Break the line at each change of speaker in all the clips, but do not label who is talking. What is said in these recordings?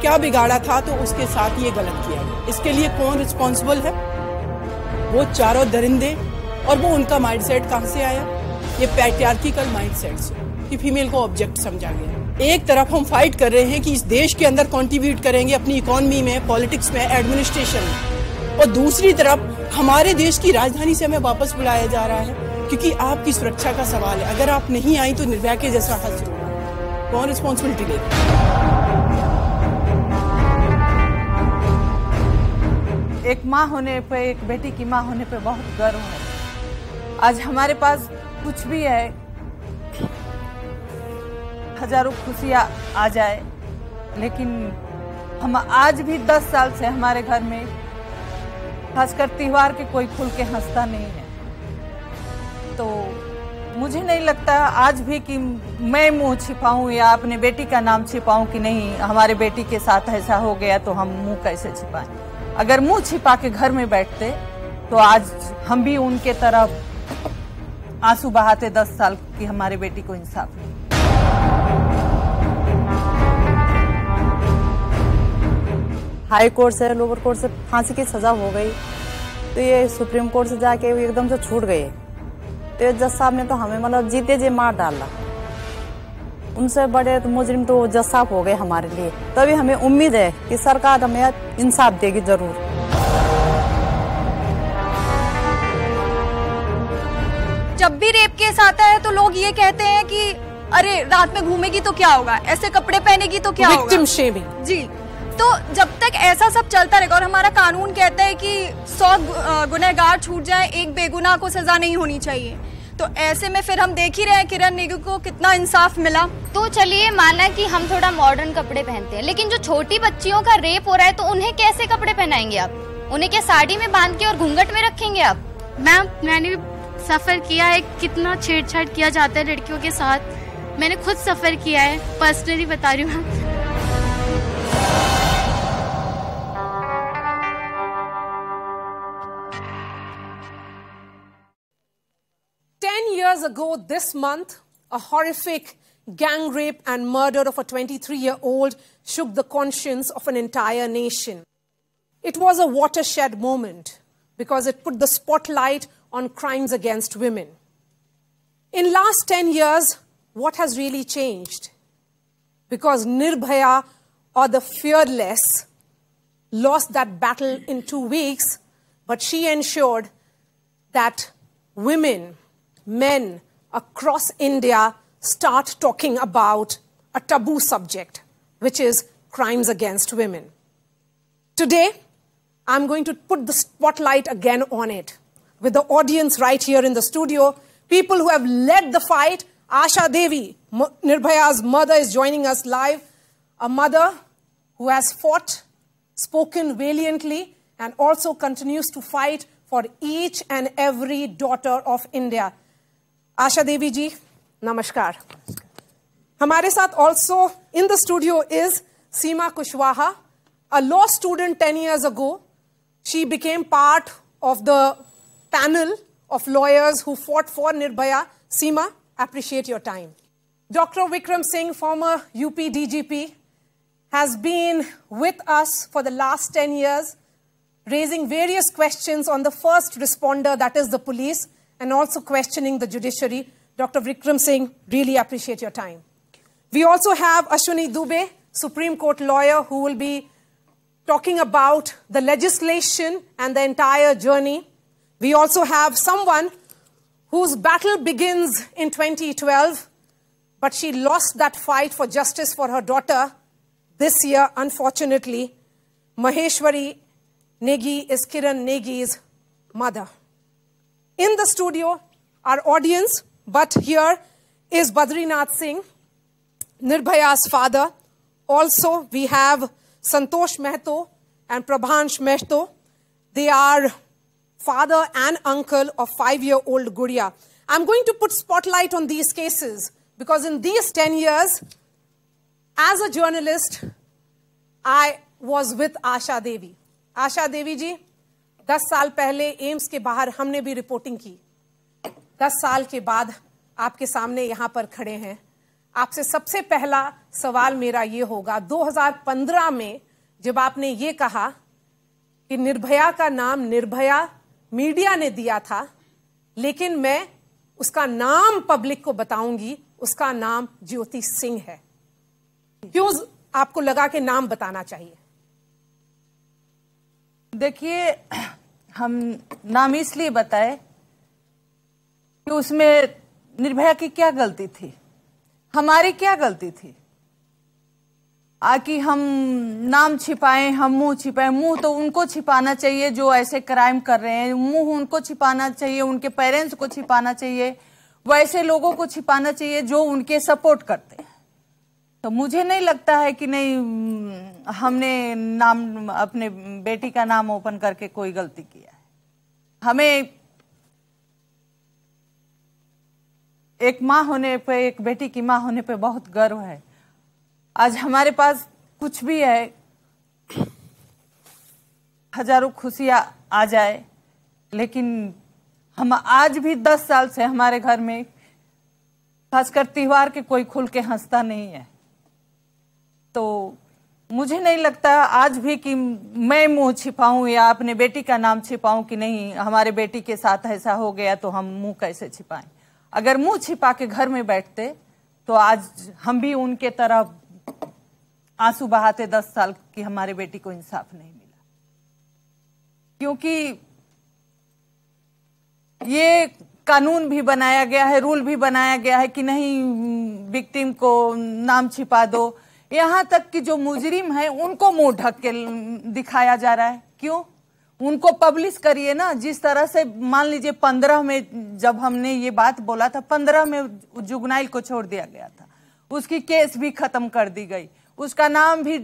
क्या बिगाड़ा था तो उसके साथ ये गलत किया गया इसके लिए कौन रिस्पॉन्सिबल है वो चारों दरिंदे और वो उनका माइंड सेट कहाँ से आया ये पैट्रियार्किकल माइंड सेट से कि फीमेल को ऑब्जेक्ट समझा गया एक तरफ हम फाइट कर रहे हैं कि इस देश के अंदर कंट्रीब्यूट करेंगे अपनी इकोनॉमी में पॉलिटिक्स में एडमिनिस्ट्रेशन में और दूसरी तरफ हमारे देश की राजधानी से हमें वापस बुलाया जा रहा है क्योंकि आपकी सुरक्षा का सवाल है अगर आप नहीं आई तो निर्भया के जैसा हज होगा कौन रिस्पॉन्सिबिलिटी लेगा
एक माँ होने पे एक बेटी की माँ होने पे बहुत गर्व है आज हमारे पास कुछ भी है हजारों खुशियाँ आ जाए लेकिन हम आज भी दस साल से हमारे घर में खासकर त्योहार के कोई खुल के हंसता नहीं
है तो
मुझे नहीं लगता आज भी कि मैं मुंह छिपाऊं या अपने बेटी का नाम छिपाऊं कि नहीं हमारे बेटी के साथ ऐसा हो गया तो हम मुंह कैसे छिपाएं अगर मुंह छिपा के घर में बैठते तो आज हम भी उनके तरफ आंसू बहाते दस साल की हमारे बेटी को इंसाफ
हाई कोर्ट से लोअर कोर्ट से फांसी की सजा हो गई तो ये सुप्रीम कोर्ट से जाके एकदम से छूट गए तो जज साहब ने तो हमें मतलब जीते जे मार डाला उनसे बड़े तो मुजरिम तो जज हो गए हमारे लिए तभी हमें उम्मीद है कि सरकार हमें इंसाफ देगी जरूर
जब भी रेप केस आता है तो लोग ये कहते हैं कि अरे रात में घूमेगी तो क्या होगा ऐसे कपड़े पहनेगी तो क्या होगा शेमिंग जी तो जब तक ऐसा सब चलता रहेगा और हमारा कानून कहता है कि सौ
गुनहगार छूट जाए एक बेगुनाह को सजा नहीं होनी चाहिए तो ऐसे में फिर हम देख ही रहे हैं किरण
नेगी को कितना इंसाफ मिला तो चलिए माना कि हम थोड़ा मॉडर्न कपड़े पहनते हैं लेकिन जो छोटी बच्चियों का रेप हो रहा है तो उन्हें कैसे कपड़े पहनाएंगे आप उन्हें क्या साड़ी में बांध के और घूंघट में
रखेंगे आप मैम मैंने सफर किया है कितना छेड़छाड़ किया जाता है लड़कियों के साथ मैंने खुद सफर किया है पर्सनली बता रही हूँ
years ago this month, a horrific gang rape and murder of a 23 year old shook the conscience of an entire nation. It was a watershed moment because it put the spotlight on crimes against women. In last 10 years, what has really changed? Because Nirbhaya or the fearless lost that battle in two weeks, but she ensured that women men across India start talking about a taboo subject, which is crimes against women. Today, I'm going to put the spotlight again on it with the audience right here in the studio, people who have led the fight. Asha Devi, Nirbhaya's mother, is joining us live. A mother who has fought, spoken valiantly, and also continues to fight for each and every daughter of India. Asha Devi ji, namaskar. हमारे साथ also in the studio is Seema Kushwaha, a law student ten years ago. She became part of the panel of lawyers who fought for Nirbhaya. Seema appreciate your time. Dr. Vikram Singh, former UP DGP, has been with us for the last 10 years, raising various questions on the first responder, that is the police, and also questioning the judiciary. Dr. Vikram Singh, really appreciate your time. We also have Ashwini Dubey, Supreme Court lawyer, who will be talking about the legislation and the entire journey. We also have someone whose battle begins in 2012, but she lost that fight for justice for her daughter this year, unfortunately. Maheshwari Negi is Kiran Negi's mother in the studio, our audience, but here is Badrinath Singh, Nirbhaya's father. Also, we have Santosh Mehto and Prabhansh Mehto. They are father and uncle of five-year-old Guria. I'm going to put spotlight on these cases because in these 10 years, as a journalist, I was with Asha Devi. Asha Devi ji, दस साल पहले AIIMS के बाहर हमने भी reporting की दस साल के बाद आपके सामने यहां पर खड़े हैं आपसे सबसे पहला सवाल मेरा ये होगा 2015 में जब आपने ये कहा कि निर्भया का नाम निर्भया मीडिया ने दिया था लेकिन मैं उसका नाम पब्लिक को बताऊंगी उसका नाम ज्योति सिंह है क्यों आपको लगा कि नाम बताना चाहिए देखिए हम
नाम इसलिए बताए कि उसमें निर्भया की क्या गलती थी हमारी क्या गलती थी आकी हम नाम छिपाएं हम मुंह छिपाएं मुंह तो उनको छिपाना चाहिए जो ऐसे क्राइम कर रहे हैं मुंह उनको छिपाना चाहिए उनके पेरेंट्स को छिपाना चाहिए वैसे लोगों को छिपाना चाहिए जो उनके सपोर्ट करते तो मुझे नहीं लगता है कि नहीं हम्म, हमने नाम अपने बेटी का नाम ओपन करके कोई गलती किया है हमें एक माँ होने पे एक बेटी की माँ होने पे बहुत गर्व है आज हमारे पास कुछ भी है हजारों खुशियाँ आ जाए लेकिन हम आज भी दस साल से हमारे घर में खासकर त्योहार के कोई खुल के हंसता नहीं है तो मुझे नहीं लगता आज भी कि मैं मुंह छिपाऊं या अपने बेटी का नाम छिपाऊं कि नहीं हमारे बेटी के साथ ऐसा हो गया तो हम मुंह कैसे छिपाएं अगर मुंह छिपा के घर में बैठते तो आज हम भी उनके तरह आंसू बहाते दस साल की हमारे बेटी को इंसाफ नहीं मिला क्योंकि ये कानून भी बनाया गया है रूल भी बनाया गया है कि नहीं विक्टिम को नाम छिपा दो यहाँ तक कि जो मुजरिम है उनको मुंह ढक के दिखाया जा रहा है क्यों उनको पब्लिश करिए ना जिस तरह से मान लीजिए पंद्रह में जब हमने ये बात बोला था पंद्रह में जुगनाइल को छोड़ दिया गया था उसकी केस भी खत्म कर दी गई उसका नाम भी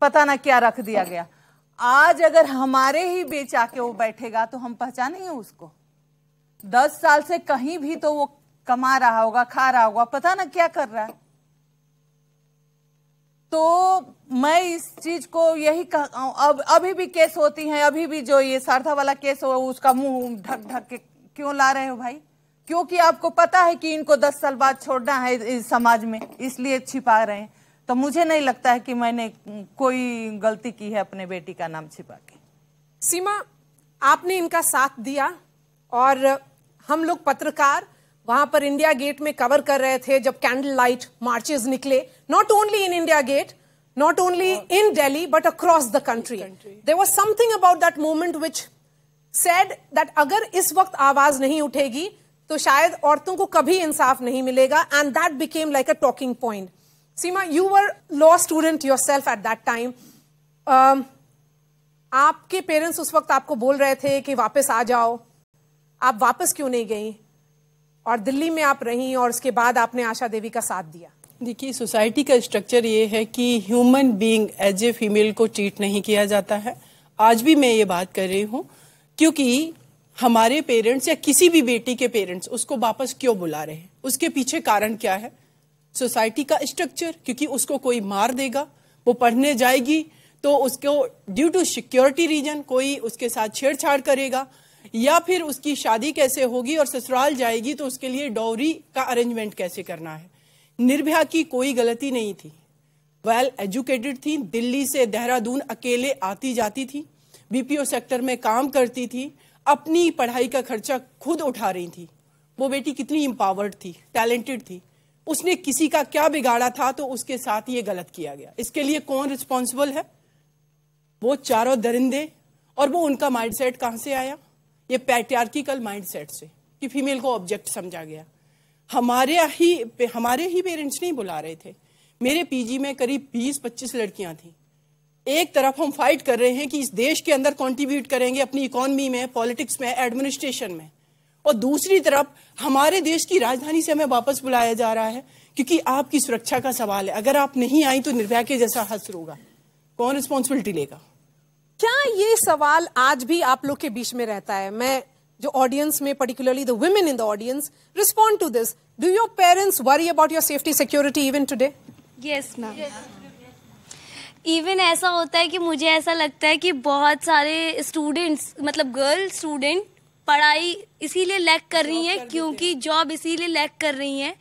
पता ना क्या रख दिया गया आज अगर हमारे ही बेच आके वो बैठेगा तो हम पहचानेंगे उसको दस साल से कहीं भी तो वो कमा रहा होगा खा रहा होगा पता ना क्या कर रहा है तो मैं इस चीज को यही कह अब अभी भी केस होती है अभी भी जो ये सारथा वाला केस हो उसका मुंह ढक ढक के क्यों ला रहे हो भाई क्योंकि आपको पता है कि इनको दस साल बाद छोड़ना है इस समाज में इसलिए छिपा रहे हैं तो मुझे नहीं लगता है कि मैंने कोई गलती की है अपने बेटी का नाम छिपा के
सीमा आपने इनका साथ दिया और हम लोग पत्रकार वहां पर इंडिया गेट में कवर कर रहे थे जब कैंडल लाइट मार्चेज निकले not only in India Gate not only in Delhi but across the country there was something about that moment which said that अगर इस वक्त आवाज नहीं उठेगी तो शायद औरतों को कभी इंसाफ नहीं मिलेगा and that became like a talking point Seema you were law student yourself at that time आपके पेरेंट्स उस वक्त आपको बोल रहे थे कि वापस आ जाओ आप वापस क्यों नहीं गई और दिल्ली में आप रहीं और उसके बाद आपने आशा देवी का साथ दिया
देखिए सोसाइटी का स्ट्रक्चर ये है कि human being as a female को ट्रीट नहीं किया जाता है आज भी मैं ये बात कर रही हूँ क्योंकि हमारे पेरेंट्स या किसी भी बेटी के पेरेंट्स उसको वापस क्यों बुला रहे हैं उसके पीछे कारण क्या है सोसाइटी का स्ट्रक्चर क्योंकि उसको कोई मार देगा वो पढ़ने जाएगी तो उसको ड्यू टू सिक्योरिटी रीजन कोई उसके साथ छेड़छाड़ करेगा या फिर उसकी शादी कैसे होगी और ससुराल जाएगी तो उसके लिए डोरी का अरेंजमेंट कैसे करना है निर्भया की कोई गलती नहीं थी वेल एजुकेटेड थी दिल्ली से देहरादून अकेले आती जाती थी बीपीओ सेक्टर में काम करती थी अपनी पढ़ाई का खर्चा खुद उठा रही थी वो बेटी कितनी इम्पावर्ड थी टैलेंटेड थी उसने किसी का क्या बिगाड़ा था तो उसके साथ ये गलत किया गया इसके लिए कौन रिस्पॉन्सिबल है वो चारों दरिंदे और वो उनका माइंडसेट कहां से आया ये पैट्रियार्किकल माइंडसेट से कि फीमेल को ऑब्जेक्ट समझा गया हमारे ही हमारे ही पेरेंट्स नहीं बुला रहे थे मेरे पीजी में करीब 20-25 लड़कियां थी एक तरफ हम फाइट कर रहे हैं कि इस देश के अंदर कंट्रीब्यूट करेंगे अपनी इकोनॉमी में पॉलिटिक्स में एडमिनिस्ट्रेशन में और दूसरी तरफ हमारे देश की राजधानी से हमें वापस बुलाया जा रहा है क्योंकि आपकी सुरक्षा का सवाल है अगर आप नहीं आई तो निर्भया के जैसा हसर होगा
कौन रिस्पॉन्सिबिलिटी लेगा क्या ये सवाल आज भी आप लोग के बीच में रहता है मैं जो ऑडियंस में particularly the women in the audience respond to this do your parents worry about your safety security even today
yes ma'am even ऐसा होता है कि मुझे ऐसा लगता है कि बहुत सारे स्टूडेंट्स मतलब गर्ल स्टूडेंट पढ़ाई इसीलिए लैक कर रही है क्योंकि जॉब इसीलिए लैक कर रही है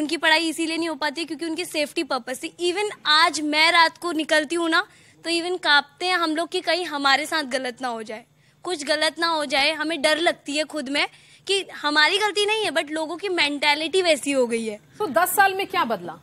उनकी पढ़ाई इसीलिए नहीं हो पाती क्योंकि उनकी सेफ्टी पर्पज से इवन आज मैं रात को निकलती हूँ ना तो इवन कांपते हैं हम लोग कि कहीं हमारे साथ गलत ना हो जाए कुछ गलत ना हो जाए हमें डर लगती है खुद में कि हमारी गलती नहीं है बट लोगों की मेंटेलिटी वैसी
हो गई है तो so, दस साल में क्या बदला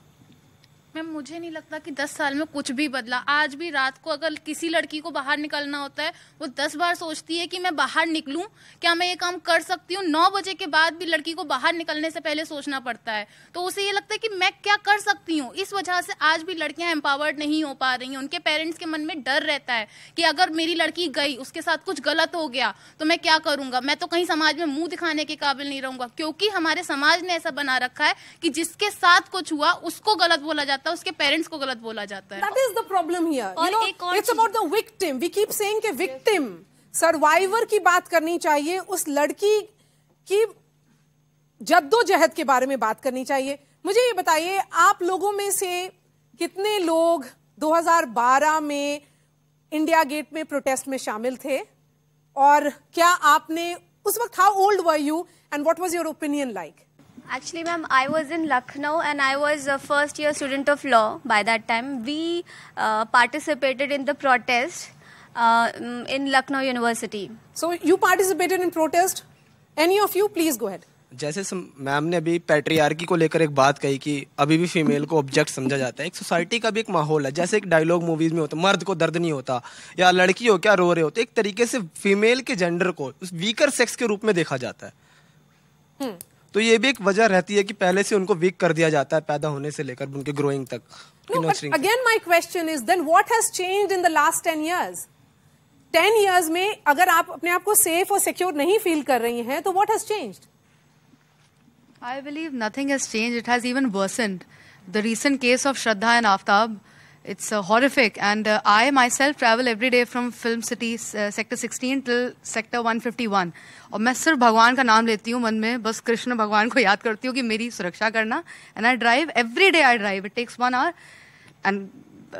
मैम मुझे नहीं लगता कि दस साल में कुछ भी बदला आज भी रात को अगर किसी लड़की को बाहर निकलना होता है वो दस बार सोचती है कि मैं बाहर निकलूं क्या मैं ये काम कर सकती हूँ नौ बजे के बाद भी लड़की को बाहर निकलने से पहले सोचना पड़ता है तो उसे ये लगता है कि मैं क्या कर सकती हूँ इस वजह से आज भी लड़कियां एम्पावर्ड नहीं हो पा रही हैं उनके पेरेंट्स के मन में डर रहता है कि अगर मेरी लड़की गई उसके साथ कुछ गलत हो गया तो मैं क्या करूंगा मैं तो कहीं समाज में मुंह दिखाने के काबिल नहीं रहूंगा क्योंकि हमारे समाज ने ऐसा बना रखा है कि जिसके साथ कुछ हुआ उसको गलत बोला जाता सकता उसके पेरेंट्स को गलत बोला जाता है that is the
problem here it's about the victim we keep saying कि विक्टिम सर्वाइवर की बात करनी चाहिए उस लड़की की जद्दोजहद के बारे में बात करनी चाहिए मुझे ये बताइए आप लोगों में से कितने लोग 2012 में इंडिया गेट में प्रोटेस्ट में शामिल थे और क्या आपने उस वक्त how old were you and what was your opinion like
Actually, ma'am, I was in Lucknow and I was a first year student of law by that time. We uh, participated in the protest uh, in Lucknow University. So, you
participated in protest? Any of you, please go ahead.
जैसे ma'am ने अभी patriarchy को लेकर एक बात कही कि अभी भी फीमेल को ऑब्जेक्ट समझा जाता है एक सोसाइटी का भी एक माहौल है जैसे एक डायलॉग मूवीज में होता मर्द को दर्द नहीं होता या लड़की हो क्या रो रहे होते एक तरीके से फीमेल के जेंडर को उस वीकर सेक्स के रूप में देखा जाता है तो ये भी एक वजह रहती है कि पहले से उनको वीक कर दिया जाता है पैदा होने से लेकर उनके ग्रोइंग तक
again my question is then what has change in the last ten years ten years में अगर आप अपने आप को सेफ और सिक्योर नहीं फील कर रही हैं तो what has change
I believe nothing has change it has even worsen the recent case of Shraddha and Aaftab it's uh, horrific. And uh, I myself travel every day from Film City uh, Sector 16 till Sector 151. And I just call the name of Krishna Bhagwan ko yaad karti ki meri karna. And I drive, every day I drive. It takes one hour. And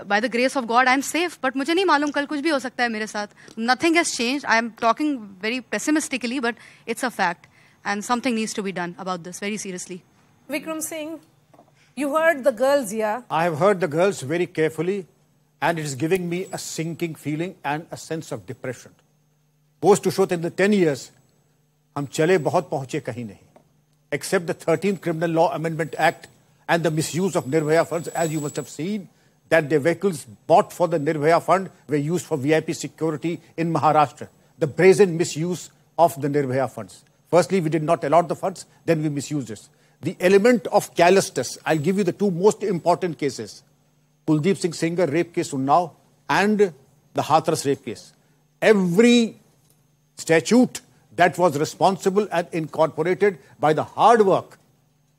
by the grace of God, I'm safe. But I don't know if Nothing has changed. I'm talking very pessimistically, but it's a fact. And something needs to be done about this very seriously. Vikram
Singh. You heard the girls, yeah?
I have heard the girls very carefully, and it is giving me a sinking feeling and a sense of depression. Goes to show that in the 10 years, hum chale bahut kahin nahi. Except the 13th Criminal Law Amendment Act and the misuse of Nirbhaya funds, as you must have seen, that the vehicles bought for the Nirbhaya fund were used for VIP security in Maharashtra. The brazen misuse of the Nirbhaya funds. Firstly, we did not allot the funds, then we misused it the element of callousness. I'll give you the two most important cases Kuldeep Singh Sengar rape case Unnao and the Hathras rape case. Every statute that was responsible and incorporated by the hard work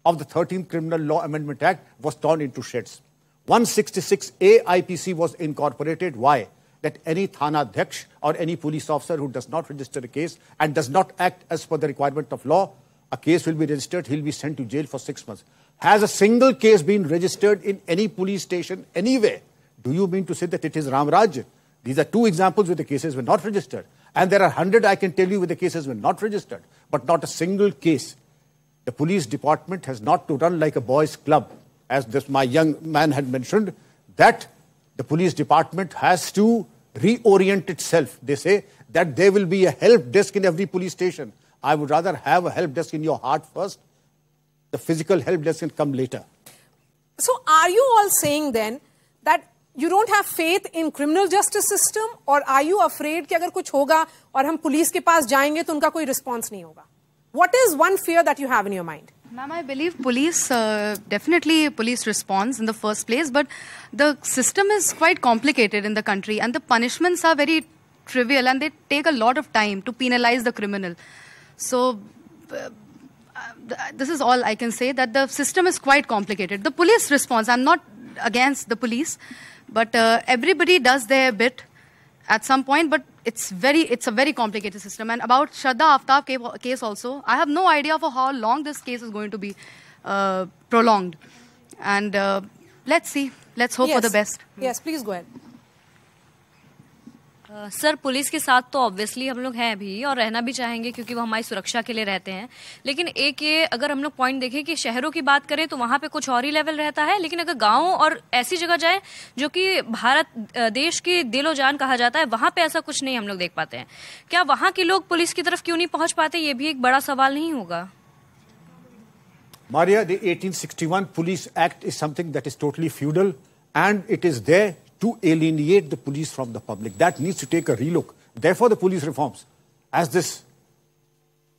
of the 13th Criminal Law Amendment Act was torn into shreds. 166A IPC was incorporated. Why? That any Thana Dhaksh or any police officer who does not register a case and does not act as per the requirement of law a case will be registered, he'll be sent to jail for six months. Has a single case been registered in any police station anywhere? Do you mean to say that it is Ram Raj? These are two examples where the cases were not registered. And there are 100, I can tell you, where the cases were not registered, but not a single case. The police department has not to run like a boys' club, as this my young man had mentioned, that the police department has to reorient itself. They say that there will be a help desk in every police station. I would rather have a help desk in your heart first. The physical help desk can come later.
So are you all saying then that you don't have faith in criminal justice system or are you afraid that if something happens and हम police के पास जाएंगे तो उनका response What is one fear that you have in your mind?
Ma'am, I believe police, uh, definitely police responds in the first place, but the system is quite complicated in the country and the punishments are very trivial and they take a lot of time to penalize the criminal. So uh, this is all I can say that the system is quite complicated. The police response, I'm not against the police, but uh, everybody does their bit at some point, but it's very it's a very complicated system. And about Shraddha Aftab case also, I have no idea for how long this case is going to be uh, prolonged. And uh, let's see. Let's hope yes. for the best.
Yes, please go ahead.
Sir uh, police के साथ तो obviously हम लोग हैं अभी और रहना भी चाहेंगे क्योंकि वो हमारी सुरक्षा के लिए रहते हैं लेकिन एक ये अगर हम लोग पॉइंट देखें कि शहरों की बात करें तो वहाँ पे कुछ और ही लेवल रहता है लेकिन अगर गाँव और ऐसी जगह जाए जो कि भारत देश की दिलो जान कहा जाता है वहाँ पर ऐसा कुछ नहीं हम लोग देख पाते हैं क्या वहाँ के लोग पुलिस की तरफ क्यों नहीं पहुँच पाते ये भी एक बड़ा सवाल नहीं होगा
Maria the 1861 Police Act is something that is totally feudal and it to alienate the police from the public. That needs to take a relook. Therefore, the police reforms, as this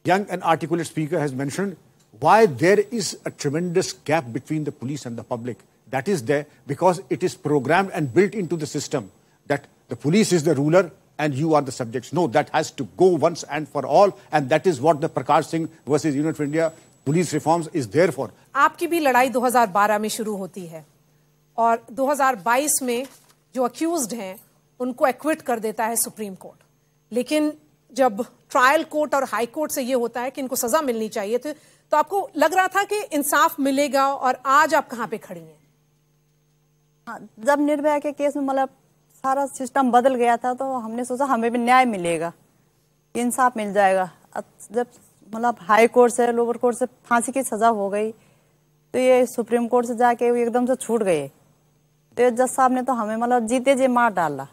young and articulate speaker has mentioned, why there is a tremendous gap between the police and the public. That is there because it is programmed and built into the system that the police is the ruler and you are the subjects. No, that has to go once and for all, and that is what the Prakash Singh versus Unit of India police reforms is there for.
आपकी भी लड़ाई 2012 में शुरू होती है और 2022 में जो अक्यूज हैं उनको एक्विट कर देता है सुप्रीम कोर्ट लेकिन जब ट्रायल कोर्ट और हाई कोर्ट से ये होता है कि इनको सजा मिलनी चाहिए थी तो, तो आपको लग रहा था कि इंसाफ मिलेगा और आज आप कहाँ पे खड़ी हैं हाँ, जब निर्भया के केस में मतलब
सारा सिस्टम बदल गया था तो हमने सोचा हमें भी न्याय मिलेगा इंसाफ मिल जाएगा जब मतलब हाई कोर्ट से लोअर कोर्ट से फांसी की सजा हो गई तो ये सुप्रीम कोर्ट से जाके एकदम से छूट गए तो जज साहब ने तो हमें मतलब जीते जे मार डाला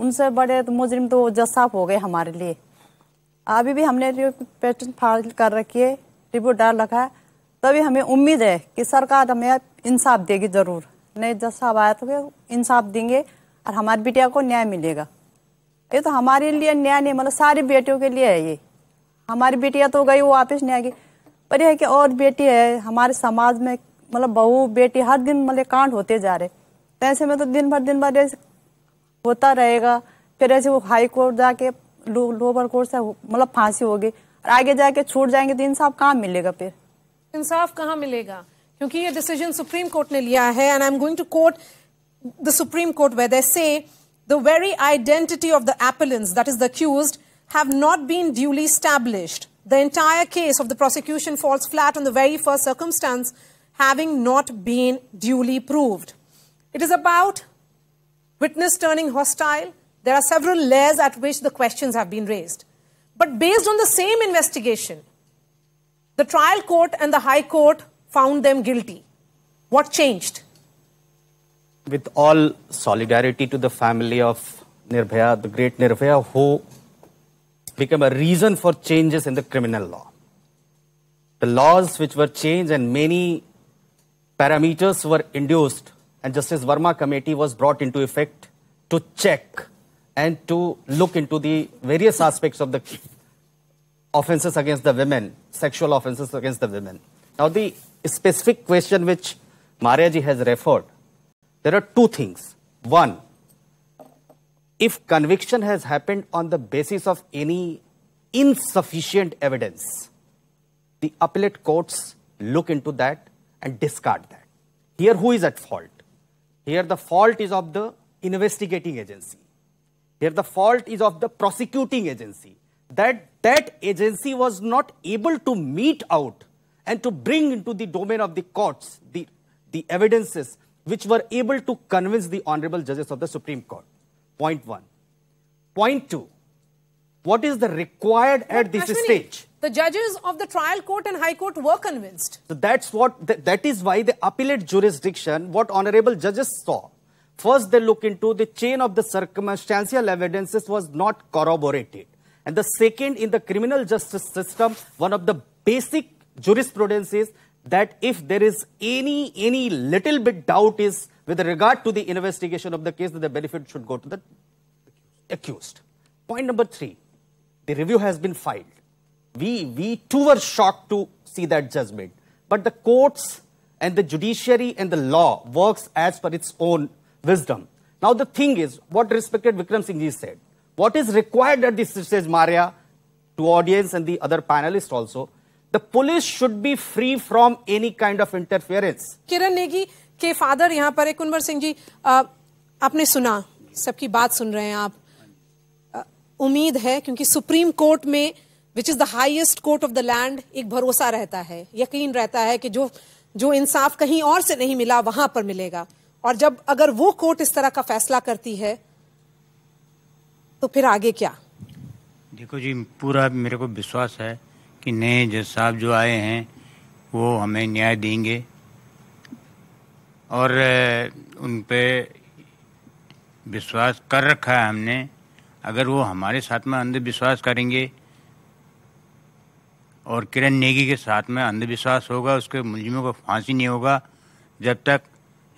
उनसे बड़े तो मुजरिम तो जज साहब हो गए हमारे लिए अभी भी हमने पेटन फाइल कर रखी है रिपोर्ट डाल रखा है तभी हमें उम्मीद है कि सरकार हमें इंसाफ देगी ज़रूर नए जज साहब आया तो इंसाफ देंगे और हमारी बिटिया को न्याय मिलेगा ये तो हमारे लिए न्याय नहीं मतलब सारी बेटियों के लिए है ये हमारी बेटियां तो गई वो वापस नहीं आ गई पर यह है कि और बेटी है हमारे समाज में मतलब बहू बेटी हर दिन मतलब कांड होते जा रहे तो ऐसे में तो दिन भर दिन भर ऐसे होता रहेगा फिर ऐसे वो हाई कोर्ट जाके लो, लोअर कोर्ट से मतलब फांसी होगी और आगे जाके छूट जाएंगे तो इंसाफ कहाँ मिलेगा फिर
इंसाफ कहाँ मिलेगा क्योंकि ये डिसीजन सुप्रीम कोर्ट ने लिया है and I am going to court the supreme court we say the very identity of the appellants that is the accused have not been duly established the entire case of the prosecution falls flat on the very first circumstance having not been duly proved. It is about witness turning hostile. There are several layers at which the questions have been raised. But based on the same investigation, the trial court and the high court found them guilty. What changed?
With all solidarity to the family of Nirbhaya, the great Nirbhaya, who became a reason for changes in the criminal law. The laws which were changed and many parameters were induced and Justice Verma committee was brought into effect to check and to look into the various aspects of the offenses against the women, sexual offenses against the women. Now the specific question which Maryaji has referred, there are two things. One, if conviction has happened on the basis of any insufficient evidence, the appellate courts look into that and discard that. Here, who is at fault? Here, the fault is of the investigating agency. Here, the fault is of the prosecuting agency. That that agency was not able to meet out and to bring into the domain of the courts the, the evidences which were able to convince the honorable judges of the Supreme Court. Point one. Point two. What is the required at this stage?
The judges of the trial court and high court were convinced.
So that's what, th that is why the appellate jurisdiction, what honorable judges saw. First, they look into the chain of the circumstantial evidences was not corroborated. And the second, in the criminal justice system, one of the basic jurisprudence is that if there is any, any little bit doubt is with regard to the investigation of the case, that the benefit should go to the accused. Point number three, the review has been filed we, we too were shocked to see that judgment. But the courts and the judiciary and the law works as per its own wisdom. Now the thing is, what respected Vikram Singh ji said, what is required at this stage, Maria, to audience and the other panelists also, the police should be free from any kind of interference.
Kiran Negi ke father yahan par है कुंवर सिंह आपने सुना सबकी बात सुन रहे हैं आप uh, उम्मीद है क्योंकि सुप्रीम कोर्ट में which is the highest court of the land एक भरोसा रहता है यकीन रहता है कि जो जो इंसाफ कहीं और से नहीं मिला वहां पर मिलेगा और जब अगर वो कोर्ट इस तरह का फैसला करती है तो फिर आगे क्या
देखो जी पूरा मेरे को विश्वास है कि नए जज साहब जो आए हैं वो हमें न्याय देंगे और उन पर विश्वास कर रखा है हमने अगर वो हमारे साथ में अंधविश्वास करेंगे और किरण नेगी के साथ में अंधविश्वास होगा उसके मुलजिमों को फांसी नहीं होगा जब तक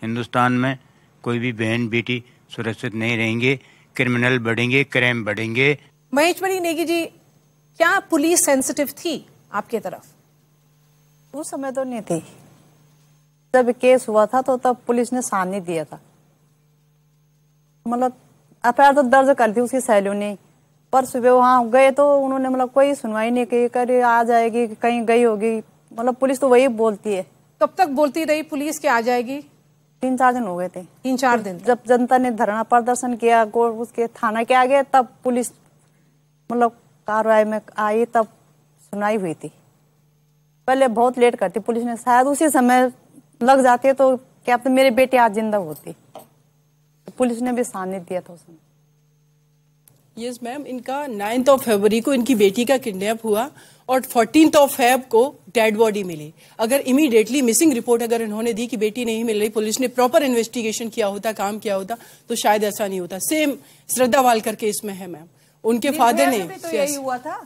हिंदुस्तान में कोई भी बहन बेटी सुरक्षित नहीं रहेंगे क्रिमिनल बढ़ेंगे क्राइम बढ़ेंगे
महेश्वरी नेगी जी क्या पुलिस सेंसिटिव थी आपके तरफ उस समय तो नहीं थी
जब केस हुआ था तो तब पुलिस ने सामने दिया था मतलब एफ तो दर्ज कर दी उसकी सहेलियों ने पर सुबह वहाँ गए तो उन्होंने मतलब कोई सुनवाई नहीं की कर आ जाएगी कहीं गई होगी मतलब पुलिस तो वही बोलती है कब तक बोलती रही पुलिस के आ जाएगी तीन चार दिन हो गए थे तीन चार दिन जब जनता ने धरना प्रदर्शन किया उसके थाना के आगे तब पुलिस मतलब कार्रवाई में आई तब सुनाई हुई थी पहले बहुत लेट करती पुलिस ने शायद उसी समय लग जाती तो क्या तो मेरे बेटे आज जिंदा होती पुलिस ने भी सामने दिया था उसमें
यस मैम इनका नाइन्थ ऑफ फरवरी को इनकी बेटी का किडनैप हुआ और फोर्टीन ऑफ फेब को डेड बॉडी मिली अगर इमीडिएटली मिसिंग रिपोर्ट अगर इन्होंने दी कि बेटी नहीं मिल रही पुलिस ने प्रॉपर इन्वेस्टिगेशन किया होता काम किया होता तो शायद ऐसा नहीं होता सेम श्रद्धा वालकर के इसमें है मैम उनके फादर ने तो यही
हुआ था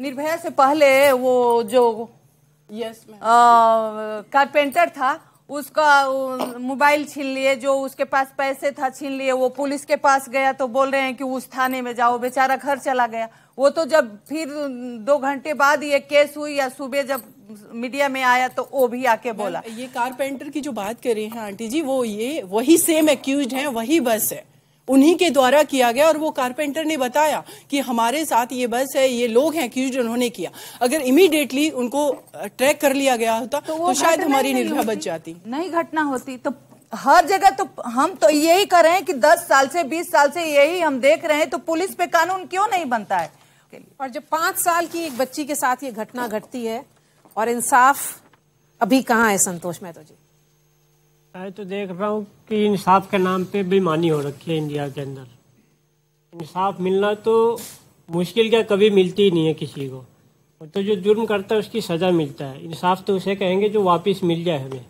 निर्भया से पहले वो जो यस yes, कारपेंटर था उसका मोबाइल छीन लिए जो उसके पास पैसे था छीन लिए वो पुलिस के पास गया तो बोल रहे हैं कि उस थाने में जाओ बेचारा घर चला गया वो तो जब फिर दो घंटे बाद ये केस हुई या सुबह जब मीडिया में आया तो वो भी आके
बोला ये कारपेंटर की जो बात कर रहे है आंटी जी वो ये वही सेम एक्यूज है वही बस है उन्हीं के द्वारा किया गया और वो कारपेंटर ने बताया कि हमारे साथ ये बस है ये लोग हैं क्यों उन्होंने किया अगर इमीडिएटली उनको ट्रैक कर लिया गया होता तो, तो शायद हमारी निर्भया बच जाती
नहीं घटना होती तो हर जगह तो हम तो यही कर रहे हैं कि 10
साल से 20 साल से यही हम देख रहे हैं तो पुलिस पे कानून क्यों नहीं बनता है और जब पांच साल की एक बच्ची के साथ ये घटना घटती है और इंसाफ अभी कहाँ है संतोष मेहतो जी
मैं तो देख रहा हूँ कि इंसाफ के नाम पे बेईमानी हो रखी है इंडिया के अंदर इंसाफ मिलना तो मुश्किल क्या कभी मिलती ही नहीं है किसी को तो जो जुर्म करता है उसकी सज़ा मिलता है इंसाफ तो उसे कहेंगे जो वापस मिल जाए हमें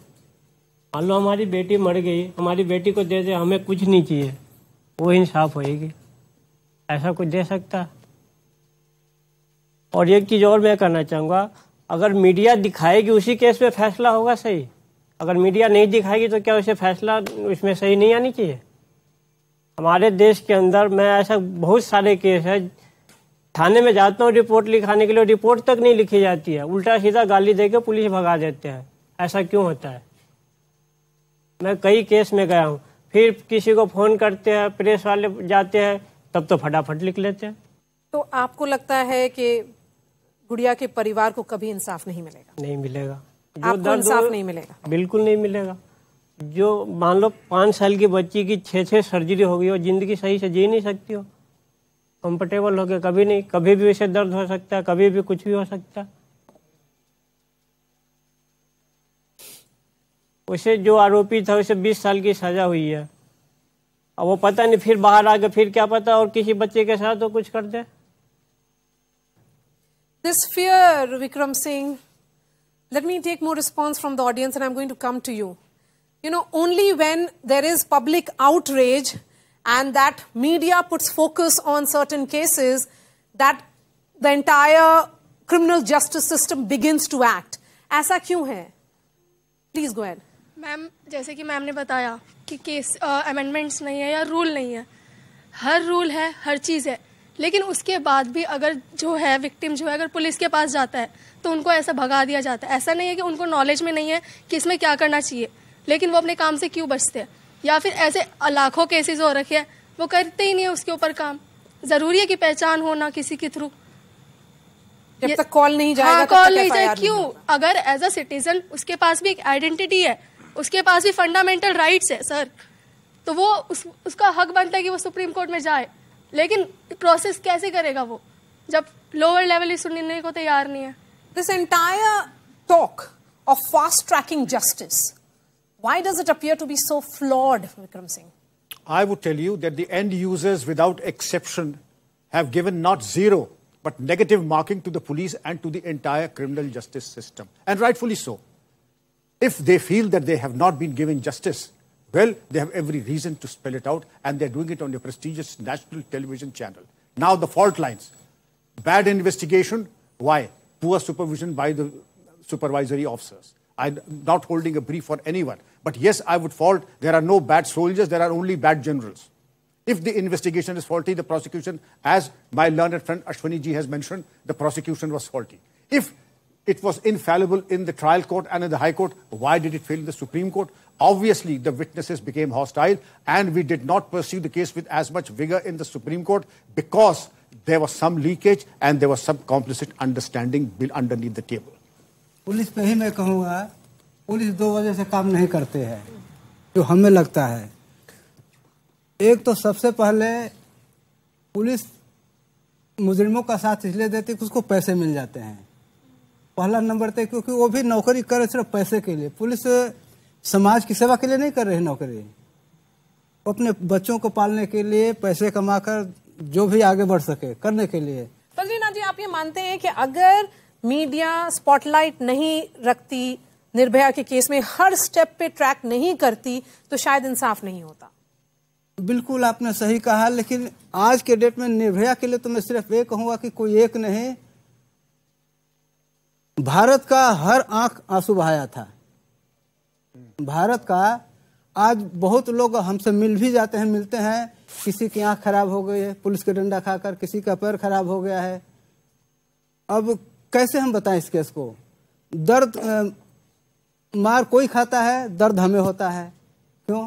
मान लो हमारी बेटी मर गई हमारी बेटी को दे दे हमें कुछ नहीं चाहिए वो इंसाफ होएगी ऐसा कुछ दे सकता और एक चीज़ और मैं कहना चाहूँगा अगर मीडिया दिखाएगी उसी केस पर फैसला होगा सही अगर मीडिया नहीं दिखाएगी तो क्या उसे फैसला उसमें सही नहीं आनी चाहिए हमारे देश के अंदर मैं ऐसा बहुत सारे केस है थाने में जाता हूँ रिपोर्ट लिखाने के लिए रिपोर्ट तक नहीं लिखी जाती है उल्टा सीधा गाली दे पुलिस भगा देते हैं ऐसा क्यों होता है मैं कई केस में गया हूँ फिर किसी को फोन करते हैं प्रेस वाले जाते हैं तब तो फटाफट लिख लेते हैं
तो आपको लगता है कि गुड़िया के परिवार को कभी इंसाफ नहीं मिलेगा
नहीं मिलेगा आपको इंसाफ नहीं मिलेगा बिल्कुल नहीं मिलेगा जो मान लो पाँच साल की बच्ची की छः छः सर्जरी हो गई हो जिंदगी सही से जी नहीं सकती हो कंफर्टेबल हो गया कभी नहीं कभी भी उसे दर्द हो सकता है कभी भी कुछ भी हो सकता है उसे जो आरोपी था उसे बीस साल की सजा हुई है अब वो पता नहीं फिर बाहर आ गए फिर क्या पता और किसी बच्चे के साथ वो कुछ कर दे
this fear Vikram Singh Let me take more response from the audience and I'm going to come to you. You know, only when there is public outrage and that media puts focus on certain cases that the entire criminal justice system begins to act. Aisa kyun hai? Please go ahead.
Ma'am जैसे कि ma'am ने बताया कि case amendments uh, नहीं है या rule नहीं है हर रूल है हर चीज़ है लेकिन उसके बाद भी अगर जो है विक्टिम जो है अगर पुलिस के पास जाता है तो उनको ऐसा भगा दिया जाता है ऐसा नहीं है कि उनको नॉलेज में नहीं है कि इसमें क्या करना चाहिए लेकिन वो अपने काम से क्यों बचते हैं या फिर ऐसे लाखों केसेस हो रखे हैं वो करते ही नहीं है उसके ऊपर काम ज़रूरी है कि पहचान होना किसी के थ्रू
जब तक कॉल नहीं जाएगा हाँ, कॉल नहीं जाए क्यों
अगर एज अ सिटीजन उसके पास भी एक आइडेंटिटी है उसके पास भी फंडामेंटल राइट्स है सर तो वो उस, उसका हक बनता है कि वो सुप्रीम कोर्ट में जाए लेकिन प्रोसेस कैसे करेगा वो जब लोअर
लेवल ही सुनने को तैयार नहीं है this entire talk of fast tracking justice Why does it appear to be so flawed, Vikram Singh?
I would tell you that the end users, without exception, have given not zero, but negative marking to the police and to the entire criminal justice system, and rightfully so. If they feel that they have not been given justice, well, they have every reason to spell it out, and they're doing it on a prestigious national television channel. Now, the fault lines. Bad investigation. Why? Poor supervision by the supervisory officers. I'm not holding a brief for anyone. But yes, I would fault there are no bad soldiers, there are only bad generals. If the investigation is faulty, the prosecution, as my learned friend Ashwani ji has mentioned, the prosecution was faulty. If it was infallible in the trial court and in the High Court, why did it fail in the Supreme Court? Obviously, the witnesses became hostile, and we did not pursue the case with as much vigor in the Supreme Court because there was some leakage and there was some complicit understanding underneath the table.
Police पे ही मैं कहूँगा police दो वजह से काम नहीं करते हैं जो हमें लगता है एक तो सबसे पहले पुलिस मुजरिमों का साथ इसलिए देती कि उसको पैसे मिल जाते हैं पहला नंबर थे क्योंकि वो भी नौकरी करे सिर्फ पैसे के लिए पुलिस समाज की सेवा के लिए नहीं कर रहे नौकरी अपने बच्चों को पालने के लिए पैसे कमाकर जो भी आगे बढ़ सके करने के लिए
तलवीना जी आप ये मानते हैं कि अगर मीडिया स्पॉटलाइट नहीं रखती निर्भया के केस में हर स्टेप पे ट्रैक नहीं करती तो शायद इंसाफ नहीं होता
बिल्कुल आपने सही कहा लेकिन आज के डेट में निर्भया के लिए तो मैं सिर्फ ये कहूंगा कि कोई एक नहीं भारत का हर आंख आंसू बहाया था भारत का आज बहुत लोग हमसे मिल भी जाते हैं मिलते हैं किसी की आंख खराब हो गई है पुलिस के डंडा खाकर किसी का पैर खराब हो गया है अब कैसे हम बताएं इस केस को दर्द आ, मार कोई खाता है दर्द हमें होता है क्यों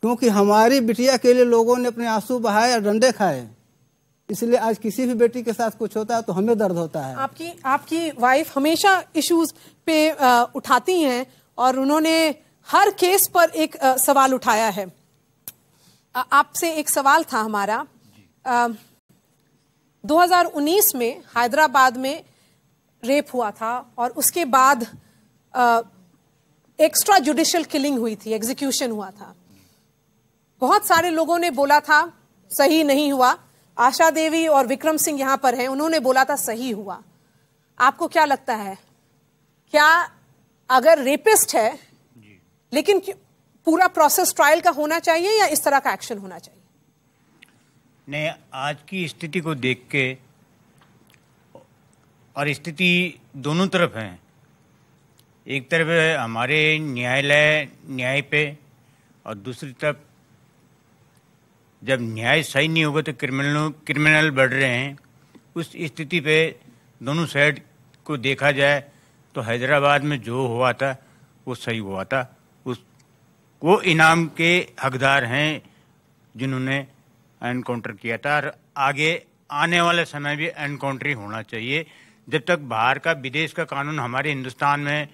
क्योंकि हमारी बिटिया के लिए लोगों ने अपने आंसू बहाए और डंडे खाए इसलिए आज किसी भी बेटी के साथ कुछ होता है तो हमें दर्द होता है
आपकी आपकी वाइफ हमेशा इश्यूज पे आ, उठाती हैं और उन्होंने हर केस पर एक आ, सवाल उठाया है आपसे एक सवाल था हमारा आ, 2019 में हैदराबाद में रेप हुआ था और उसके बाद आ, एक्स्ट्रा जुडिशियल किलिंग हुई थी एग्जीक्यूशन हुआ था बहुत सारे लोगों ने बोला था सही नहीं हुआ आशा देवी और विक्रम सिंह यहां पर हैं उन्होंने बोला था सही हुआ आपको क्या लगता है क्या अगर रेपिस्ट है लेकिन पूरा प्रोसेस ट्रायल का होना चाहिए या इस तरह का एक्शन होना चाहिए
नहीं आज की स्थिति को देख के और स्थिति दोनों तरफ है एक तरफ हमारे न्यायालय न्याय पे और दूसरी तरफ जब न्याय सही नहीं होगा तो क्रिमिनलों क्रिमिनल बढ़ रहे हैं उस स्थिति पे दोनों साइड को देखा जाए तो हैदराबाद में जो हुआ था वो सही हुआ था उस वो इनाम के हकदार हैं जिन्होंने एनकाउंटर किया था और आगे आने वाले समय भी एनकाउंटर ही होना चाहिए जब तक बाहर का विदेश का कानून हमारे हिंदुस्तान में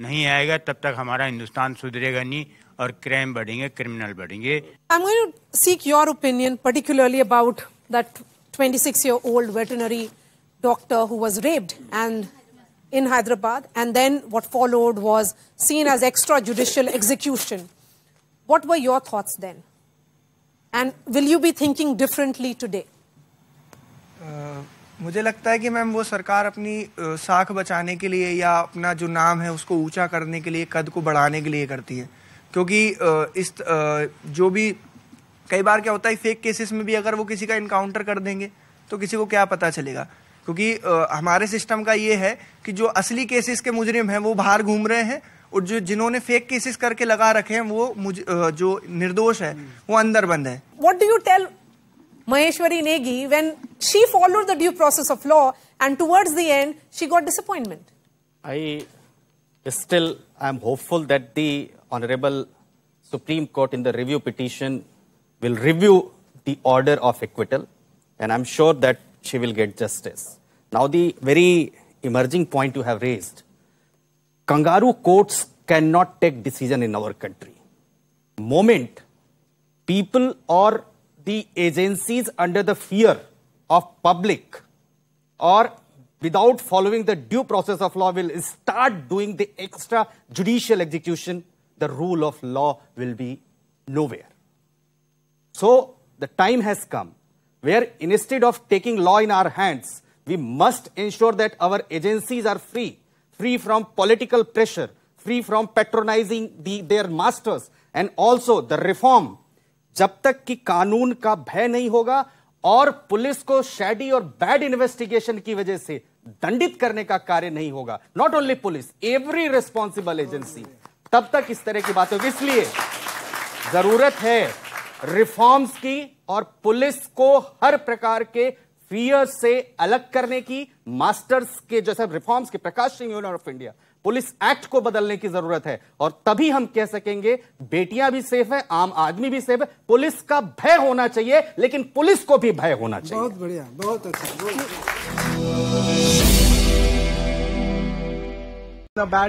नहीं आएगा तब तक हमारा हिंदुस्तान सुधरेगा नहीं और क्राइम बढ़ेंगे क्रिमिनल बढ़ेंगे I
am going to seek your opinion particularly about that 26 in Hyderabad, and then what followed was seen as extrajudicial execution. What were your thoughts then? And will you be thinking differently today?
मुझे लगता है कि ma'am वो सरकार अपनी साख बचाने के लिए या अपना जो नाम है उसको ऊंचा करने के लिए कद को बढ़ाने के लिए करती है क्योंकि इस जो भी कई बार क्या होता है फेक केसेस में भी अगर वो किसी का इनकाउंटर कर देंगे तो किसी को क्या पता चलेगा क्योंकि हमारे सिस्टम का ये है कि जो असली केसेस के मुजरिम हैं वो बाहर घूम रहे हैं और जो जिन्होंने फेक केसेस करके लगा रखे हैं वो मुझ, जो निर्दोष है वो अंदर बंद है
what do you tell Maheshwari Negi when she follow the due process of law and towards the end she got this
I still I am hopeful that the honourable supreme court in the review petition will review the order of acquittal and i'm sure that she will get justice. Now, the very emerging point you have raised kangaroo courts cannot take decision in our country. Moment people or the agencies under the fear of public or without following the due process of law will start doing the extra judicial execution, the rule of law will be nowhere. So the time has come where instead of taking law in our hands, we must ensure that our agencies are free, free from political pressure, free from patronizing the, their masters, and also the reform. जब तक कि कानून का भय नहीं होगा और police को शैडी और बैड इन्वेस्टिगेशन की वजह से दंडित करने का कार्य नहीं होगा not only police every responsible agency तब तक इस तरह की बात होगी इसलिए जरूरत है रिफॉर्म्स की और पुलिस को हर प्रकार के फियर से अलग करने की मास्टर्स के जैसे रिफॉर्म्स के Prakash Singh union of India police act को बदलने की जरूरत है और तभी हम कह सकेंगे बेटियां भी सेफ है आम आदमी भी सेफ है पुलिस का भय होना चाहिए लेकिन पुलिस को भी भय होना चाहिए
बहुत बढ़िया बहुत अच्छा
बहुत